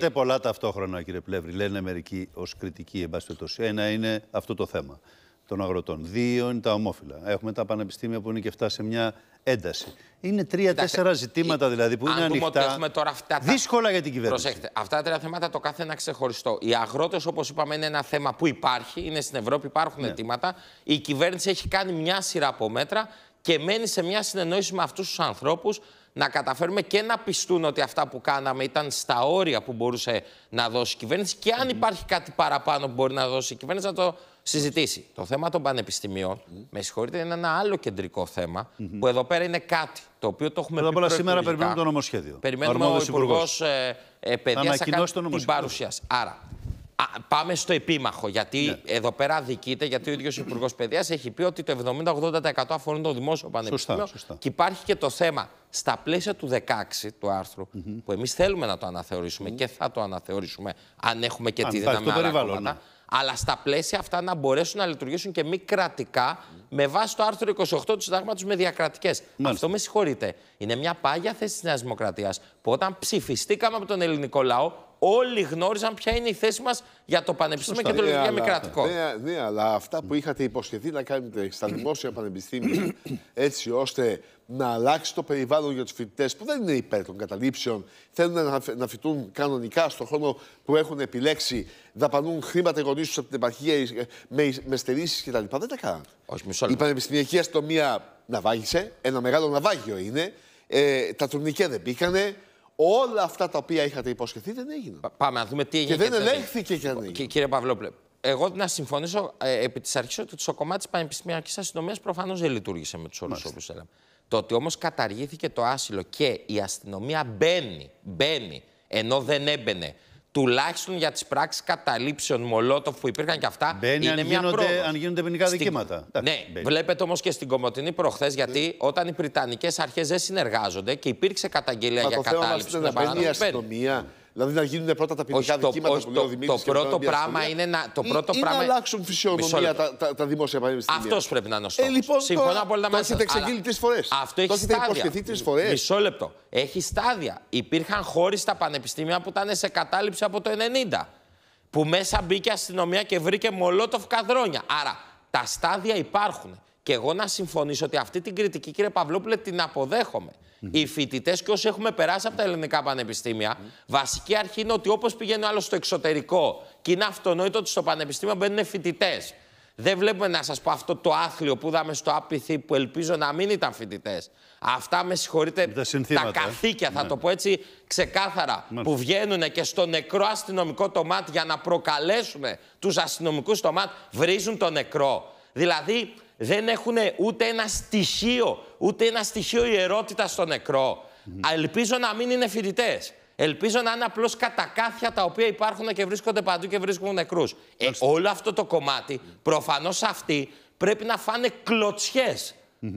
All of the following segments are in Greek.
Λέτε πολλά ταυτόχρονα, κύριε Πλεύρη. Λένε μερικοί ως κριτική, εν Ένα είναι αυτό το θέμα των αγροτών. Δύο είναι τα ομόφυλα. Έχουμε τα πανεπιστήμια που είναι και αυτά σε μια ένταση. Είναι τρία-τέσσερα ζητήματα δηλαδή που είναι ανοιχτά. τώρα αυτά Δύσκολα για την κυβέρνηση. Προσέχτε, αυτά τα τρία θέματα το κάθε ένα ξεχωριστό. Οι αγρότες, όπως είπαμε, είναι ένα θέμα που υπάρχει. Είναι στην Ευρώπη, υπάρχουν ναι. αιτήματα. Η κυβέρνηση έχει κάνει μια σειρά από μέτρα και μένει σε μια συνεννόηση με αυτούς τους ανθρώπους να καταφέρουμε και να πιστούν ότι αυτά που κάναμε ήταν στα όρια που μπορούσε να δώσει η κυβέρνηση και αν υπάρχει κάτι παραπάνω που μπορεί να δώσει η κυβέρνηση να το συζητήσει. Το θέμα των πανεπιστημίων, με συγχωρείτε, είναι ένα άλλο κεντρικό θέμα που εδώ πέρα είναι κάτι το οποίο το έχουμε πει. σήμερα περιμένουμε το νομοσχέδιο. Περιμένουμε ο Υπουργός ε, ε την παρουσίαση. Άρα πάμε στο επίμαχο, γιατί ναι. εδώ πέρα δικείται, γιατί ο ίδιος Υπουργός Παιδείας έχει πει ότι το 70-80% αφορούν το δημόσιο πανεπιστήμιο. Σωστά, Και υπάρχει και το θέμα στα πλαίσια του 16 του άρθρου, που εμείς θέλουμε να το αναθεωρήσουμε mm και θα το αναθεωρήσουμε αν έχουμε και αν τη δύναμη να το ναι. Αλλά στα πλαίσια αυτά να μπορέσουν να λειτουργήσουν και μη κρατικά με βάση το άρθρο 28 του Συντάγματος με διακρατικές. Αυτό με συγχωρείτε. Είναι μια πάγια θέση της Νέας Δημοκρατίας που όταν ψηφιστήκαμε από τον ελληνικό λαό όλοι γνώριζαν ποια είναι η θέση μας για το Πανεπιστήμιο και το ναι, Λεωφορείο Μικρατικό. Ναι, ναι, αλλά αυτά που είχατε υποσχεθεί να κάνετε στα δημόσια πανεπιστήμια, έτσι ώστε να αλλάξει το περιβάλλον για τους φοιτητές που δεν είναι υπέρ των καταλήψεων, θέλουν να, φοιτούν κανονικά στον χρόνο που έχουν επιλέξει, δαπανούν χρήματα γονείς τους από την επαρχία ε, με, με στερήσεις κτλ. Δεν τα κάναν. Όχι, μισό η πανεπιστημιακή αστυνομία ναυάγησε, ένα μεγάλο ναυάγιο είναι. Ε, τα τουρνικέ δεν μπήκανε, όλα αυτά τα οποία είχατε υποσχεθεί δεν έγιναν. Πάμε να δούμε τι έγινε. Και δεν δηλαδή. ελέγχθηκε και αν έγινε. Κύριε Παυλόπουλε, εγώ να συμφωνήσω ε, επί της αρχής ότι το κομμάτι της Πανεπιστημιακής Αστυνομίας προφανώς δεν λειτουργήσε με τους όρους όπως έλεγα. Το ότι όμως καταργήθηκε το άσυλο και η αστυνομία μπαίνει, μπαίνει ενώ δεν έμπαινε τουλάχιστον για τις πράξεις καταλήψεων Μολότοφ που υπήρχαν και αυτά. Μπαίνει είναι αν, μια γίνονται, πρόοδος. αν γίνονται ποινικά δικήματα. Ναι, βλέπετε όμως και στην Κομωτινή προχθές, ναι. γιατί όταν οι Βρυτανικές αρχές δεν συνεργάζονται και υπήρξε καταγγελία για κατάληψη. Μα το θέμα αστυνομία. Δηλαδή να γίνουν πρώτα τα ποινικά δικήματα που λέει ο Το πρώτο πράγμα είναι να. ή, να αλλάξουν φυσιονομία τα, δημόσια πανεπιστήμια. Αυτός πρέπει να είναι ο στόχο. Ε, λοιπόν, Συμφωνώ απόλυτα μαζί Το έχετε εξαγγείλει τρεις φορές. Αυτό έχει στάδια. υποσχεθεί τρεις φορές. Μισό λεπτό. Έχει στάδια. Υπήρχαν χώροι στα πανεπιστήμια που ήταν σε κατάληψη από το 90. Που μέσα μπήκε αστυνομία και βρήκε μολότοφ καδρόνια. Άρα τα στάδια υπάρχουν. Και εγώ να συμφωνήσω ότι αυτή την κριτική, κύριε Παυλόπουλε, την αποδέχομαι. Οι φοιτητές και όσοι έχουμε περάσει από τα ελληνικά πανεπιστήμια, βασική αρχή είναι ότι όπως πηγαίνει άλλος στο εξωτερικό και είναι αυτονόητο ότι στο πανεπιστήμιο μπαίνουν φοιτητές. Δεν βλέπουμε να σας πω αυτό το άθλιο που είδαμε στο άπηθι που ελπίζω να μην ήταν φοιτητές. Αυτά με συγχωρείτε, τα, τα ε. καθήκια, θα ναι. το πω έτσι ξεκάθαρα, που βγαίνουν και στο νεκρό αστυνομικό τομάτι για να προκαλέσουν τους αστυνομικούς στο βρίζουν το νεκρό. Δηλαδή δεν έχουν ούτε ένα στοιχείο, ούτε ένα στοιχείο ιερότητα στο νεκρό. Mm. Ελπίζω να μην είναι φοιτητές. Ελπίζω να είναι απλώς κατακάθια τα οποία υπάρχουν και βρίσκονται παντού και βρίσκουν νεκρούς. Ε, όλο αυτό το κομμάτι, προφανώς αυτοί πρέπει να φάνε κλωτσιές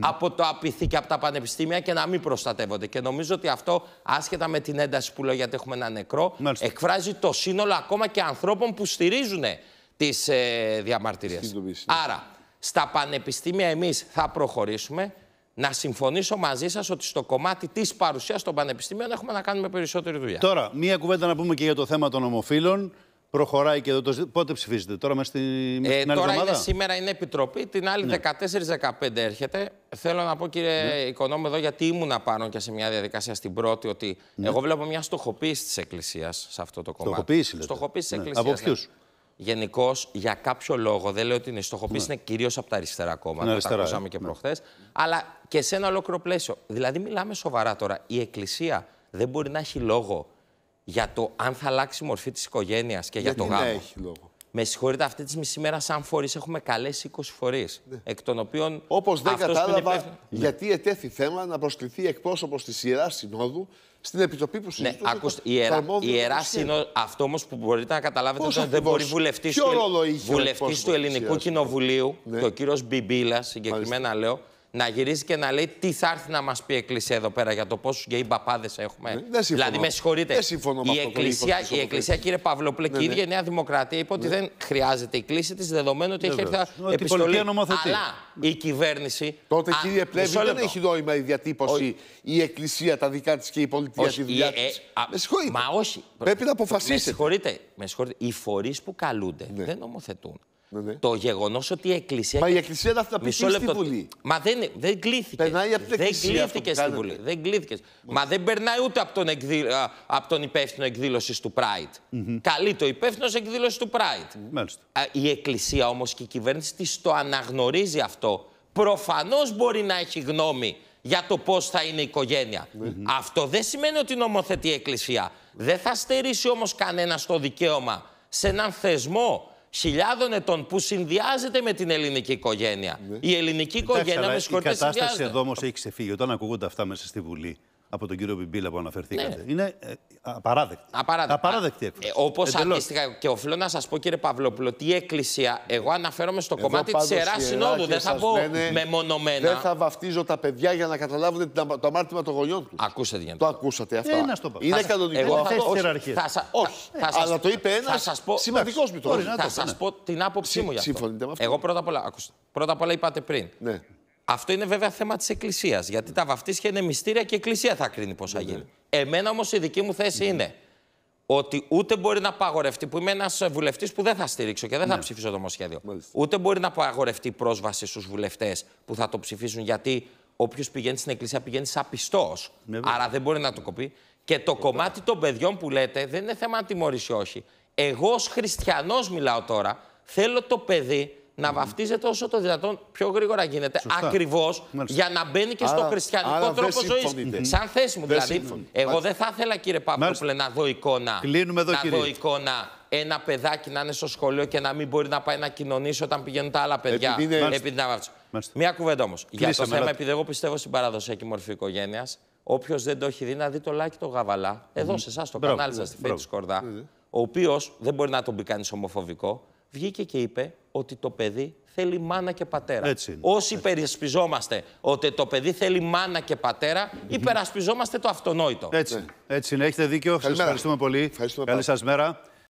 από το απειθή και από τα πανεπιστήμια και να μην προστατεύονται. Και νομίζω ότι αυτό, άσχετα με την ένταση που λέω γιατί έχουμε ένα νεκρό, εκφράζει το σύνολο ακόμα και ανθρώπων που στηρίζουν τις ε, διαμαρτυρίες. Άρα. Στα πανεπιστήμια εμείς θα προχωρήσουμε. Να συμφωνήσω μαζί σας ότι στο κομμάτι της παρουσίας των πανεπιστήμιων έχουμε να κάνουμε περισσότερη δουλειά. Τώρα, μία κουβέντα να πούμε και για το θέμα των ομοφύλων. Προχωράει και εδώ το Πότε ψηφίζετε, τώρα μέσα ε, στην άλλη τώρα είναι, σήμερα είναι επιτροπή, την άλλη ναι. 14-15 έρχεται. Θέλω να πω, κύριε ναι. Οικονόμου, εδώ γιατί ήμουν πάνω και σε μια διαδικασία στην πρώτη, ότι ναι. εγώ βλέπω μια στοχοποίηση της Εκκλησίας σε αυτό το κομμάτι. Στοχοποίηση, λέτε. Στοχοποίηση της ναι. Εκκλησίας. Από ναι. ποιους γενικώς για κάποιο λόγο, δεν λέω ότι είναι στοχοποίηση, ναι. είναι κυρίως από τα αριστερά κόμματα. Ναι, τα ακούσαμε ε. και ναι. προχθές. Αλλά και σε ένα ολόκληρο πλαίσιο. Δηλαδή, μιλάμε σοβαρά τώρα. Η Εκκλησία δεν μπορεί να έχει λόγο για το αν θα αλλάξει η μορφή της οικογένειας και για το γάμο. Δεν έχει λόγο. Με συγχωρείτε, αυτή τη μισή μέρα σαν φορείς, έχουμε καλέσει 20 φορείς. Ναι. Εκ των οποίων. Όπως δεν κατάλαβα, γιατί ναι. ετέθη θέμα να προσκληθεί εκπρόσωπος της Ιεράς Συνόδου στην επιτροπή που συζητούμε. Ναι, ακούστε, η Ιερά, ιερά Συνόδου, αυτό όμως που μπορείτε να καταλάβετε Πώς ότι δεν μπορεί βουλευτή του, του Ελληνικού Κοινοβουλίου, ναι. και ο κύριος Μπιμπίλας, συγκεκριμένα λέω, να γυρίζει και να λέει τι θα έρθει να μας πει η Εκκλησία εδώ πέρα για το πόσους γκέι παπάδε έχουμε. Ναι, δηλαδή, με συγχωρείτε. Δεν συμφωνώ με η, εκκλησία, η Εκκλησία, κύριε Παυλοπλέ, ναι, και η ναι. ίδια η Νέα Δημοκρατία είπε ότι ναι. δεν χρειάζεται η κλίση της δεδομένου ότι έχει έρθει επιστολή. Αλλά η κυβέρνηση. Τότε, κύριε Πλέβη, δεν έχει νόημα η διατύπωση η Εκκλησία τα δικά της και η πολιτεία τη δουλειά ε, της. Με συγχωρείτε. Μα όχι. Πρέπει να αποφασίσετε. Με συγχωρείτε. Οι φορείς που καλούνται δεν νομοθετούν. Ναι, ναι. Το γεγονός ότι η Εκκλησία. Μα η Εκκλησία δεν θα πει στη Βουλή. Μα δεν, δεν κλείθηκε. Περνάει από την δεν κλείθηκε στη Βουλή. Δεν κλείθηκε. Μα δεν περνάει ούτε από τον, από τον υπεύθυνο εκδήλωσης του Pride. Mm -hmm. το υπεύθυνος εκδήλωσης του Pride. Η Εκκλησία όμως και η κυβέρνηση της το αναγνωρίζει αυτό. Προφανώς μπορεί να έχει γνώμη για το πώς θα είναι η οικογένεια. Ναι. Αυτό δεν σημαίνει ότι νομοθετεί η Εκκλησία. Δεν θα στερήσει όμως κανένας το δικαίωμα σε έναν θεσμό χιλιάδων ετών που συνδυάζεται με την ελληνική οικογένεια. Ναι. Η ελληνική οικογένεια, με συγχωρείτε, Η κατάσταση εδώ όμως έχει ξεφύγει. Όταν ακούγονται αυτά μέσα στη Βουλή, από τον κύριο Μπιμπίλα που αναφερθήκατε. Ναι. Είναι ε, απαράδεκτη. Απαράδεκτη, απαράδεκτη ε, έκφραση. Ε, Όπω αντίστοιχα και οφείλω να σας πω, κύριε Παυλόπουλο, τι εκκλησία. Εγώ αναφέρομαι στο κομμάτι της Ιερά Συνόδου. Δεν θα πω λένε, μεμονωμένα. Δεν θα βαφτίζω τα παιδιά για να καταλάβουν το αμάρτημα των γονιών τους. Ακούσατε γιατί. Το ακούσατε αυτό. Ένα το Είναι κανονικό. Εγώ θα, όχι, ε, θα, θα, όχι. αλλά το είπε ένας σημαντικό μητρός. Θα σα ναι. πω την άποψή μου για αυτό. Εγώ πρώτα απ' όλα είπατε πριν. Ναι. Αυτό είναι βέβαια θέμα της Εκκλησίας. Γιατί τα βαφτίσια είναι μυστήρια και η Εκκλησία θα κρίνει πώς θα ναι. γίνει. Εμένα όμως η δική μου θέση ναι. είναι ότι ούτε μπορεί να παγορευτεί, που είμαι ένας βουλευτής που δεν θα στηρίξω και δεν θα ναι. ψηφίσω το νομοσχέδιο. Ούτε μπορεί να παγορευτεί η πρόσβαση στους βουλευτές που θα το ψηφίσουν, γιατί όποιος πηγαίνει στην εκκλησία πηγαίνει σαν πιστός. άρα δεν μπορεί να το κοπεί. Και το κομμάτι των παιδιών που λέτε δεν είναι θέμα τιμωρήσει όχι. Εγώ ως χριστιανός μιλάω τώρα. Θέλω το παιδί να βαφτίζεται όσο το δυνατόν πιο γρήγορα γίνεται. Ακριβώ για να μπαίνει και στο χριστιανικό τρόπο ζωής. Σαν θέση μου, δηλαδή. Εγώ δεν θα ήθελα, κύριε Παπαδόπουλε, να δω εικόνα. εδώ, να δω εικόνα ένα παιδάκι να είναι στο σχολείο και να μην μπορεί να πάει να κοινωνήσει όταν πηγαίνουν τα άλλα παιδιά. Επειδή Μία κουβέντα όμως. Για το θέμα, επειδή εγώ πιστεύω στην παραδοσιακή μορφή οικογένειας, όποιος δεν το έχει δει να δει το λάκι το γαβαλά, εδώ σε εσάς το κανάλι σας, στη Φέτη Σκορδά, ο οποίος δεν μπορεί να τον πει κανείς ομοφοβικό, βγήκε και είπε ότι το παιδί θέλει μάνα και πατέρα. Έτσι είναι. Όσοι Έτσι. υπερασπιζόμαστε ότι το παιδί θέλει μάνα και πατέρα, υπερασπιζόμαστε το αυτονόητο. Έτσι, Έτσι είναι. Έχετε δίκιο. Σας ευχαριστούμε πολύ. Καλή σας μέρα.